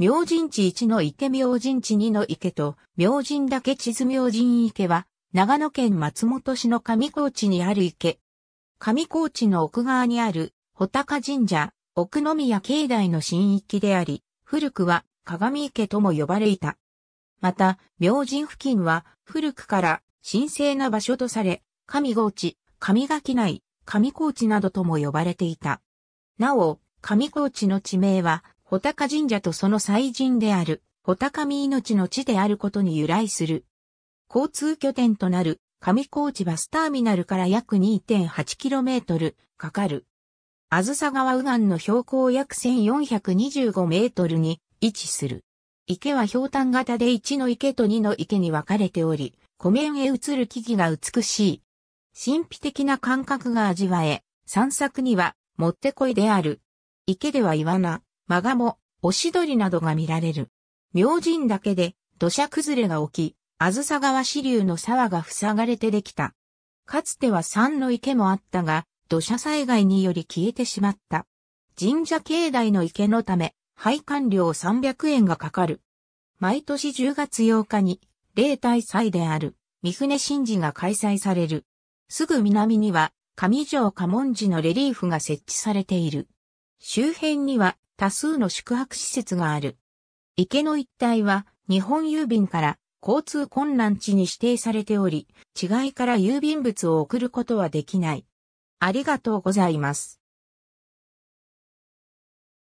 明神地1の池明神地2の池と、明神岳地図明神池は、長野県松本市の上高地にある池。上高地の奥側にある、穂高神社、奥宮境内の神域であり、古くは鏡池とも呼ばれいた。また、明神付近は古くから神聖な場所とされ、上高地、上垣内、上高地などとも呼ばれていた。なお、上高地の地名は、穂高神社とその祭神である、穂高見命の地であることに由来する。交通拠点となる、上高地バスターミナルから約 2.8km かかる。あずさ川右岸の標高約1425メートルに位置する。池は氷炭型で1の池と2の池に分かれており、湖面へ映る木々が美しい。神秘的な感覚が味わえ、散策にはもってこいである。池では言わな。マガモ、オシドリなどが見られる。明神岳で土砂崩れが起き、あずさ川支流の沢が塞がれてできた。かつては山の池もあったが、土砂災害により消えてしまった。神社境内の池のため、配管料300円がかかる。毎年10月8日に、例大祭である、三船神事が開催される。すぐ南には、上条家紋寺のレリーフが設置されている。周辺には、多数の宿泊施設がある。池の一帯は日本郵便から交通困難地に指定されており、違いから郵便物を送ることはできない。ありがとうございます。